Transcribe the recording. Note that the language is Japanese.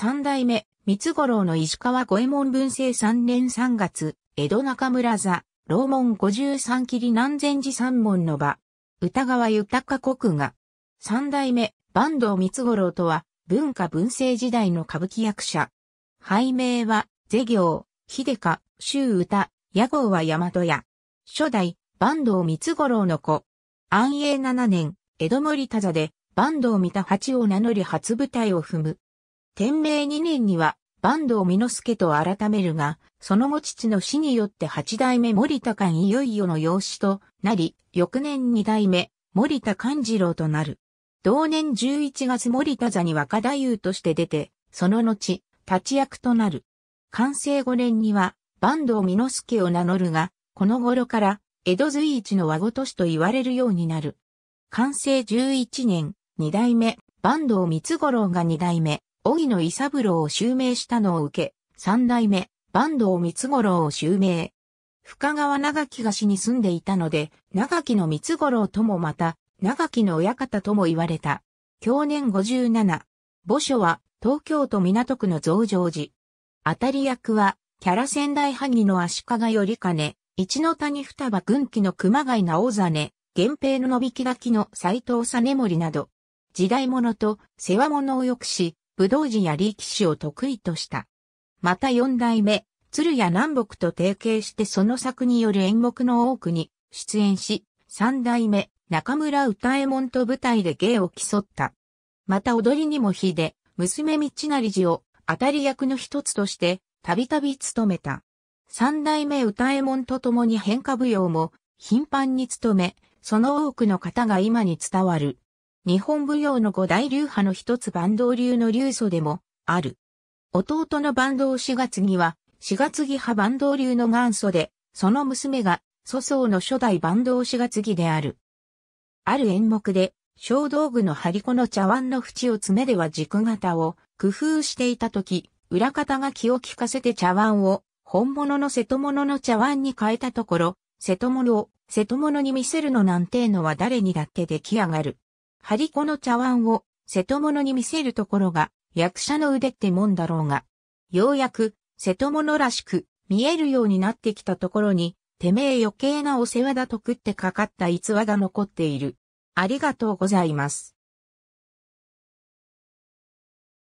三代目、三五郎の石川五右衛門文政三年三月、江戸中村座、老門五十三切南禅寺三門の場、歌川豊国が、三代目、坂東三五郎とは、文化文政時代の歌舞伎役者。拝名は、是行、秀歌、周歌、屋号は大和屋。初代、坂東三五郎の子。安永七年、江戸森田座で、坂東三田八を名乗り初舞台を踏む。天明2年には、坂東美之助と改めるが、その後父の死によって八代目森田官いよいよの養子となり、翌年二代目森田官次郎となる。同年11月森田座に若太夫として出て、その後、立役となる。完成5年には、坂東美之助を名乗るが、この頃から、江戸随一の和ごとしと言われるようになる。完成11年、二代目、坂東光五郎が二代目、荻野伊三郎を襲名したのを受け、三代目、坂東三五郎を襲名。深川長木が市に住んでいたので、長木の三五郎ともまた、長木の親方とも言われた。去年57。墓所は、東京都港区の増上寺。当たり役は、キャラ仙台萩の足利より金、一の谷双葉軍旗の熊谷直真、源平の伸びきがきの斎藤実盛など、時代物と世話物をよくし、武道寺や力士を得意とした。また四代目、鶴屋南北と提携してその作による演目の多くに出演し、三代目、中村歌右衛門と舞台で芸を競った。また踊りにも秀で、娘道成寺を当たり役の一つとして、たびたび務めた。三代目歌右衛門と共に変化舞踊も頻繁に務め、その多くの方が今に伝わる日本舞踊の五大流派の一つ坂道流の流祖でもある。弟の坂道四月木は、四月木派坂道流の元祖で、その娘が、祖宗の初代坂道四月木である。ある演目で、小道具の張り子の茶碗の縁を爪では軸型を工夫していたとき、裏方が気を利かせて茶碗を本物の瀬戸物の茶碗に変えたところ、瀬戸物を瀬戸物に見せるのなんてのは誰にだって出来上がる。張り子の茶碗を瀬戸物に見せるところが役者の腕ってもんだろうが、ようやく瀬戸物らしく見えるようになってきたところに、てめえ余計なお世話だと食ってかかった逸話が残っている。ありがとうございます。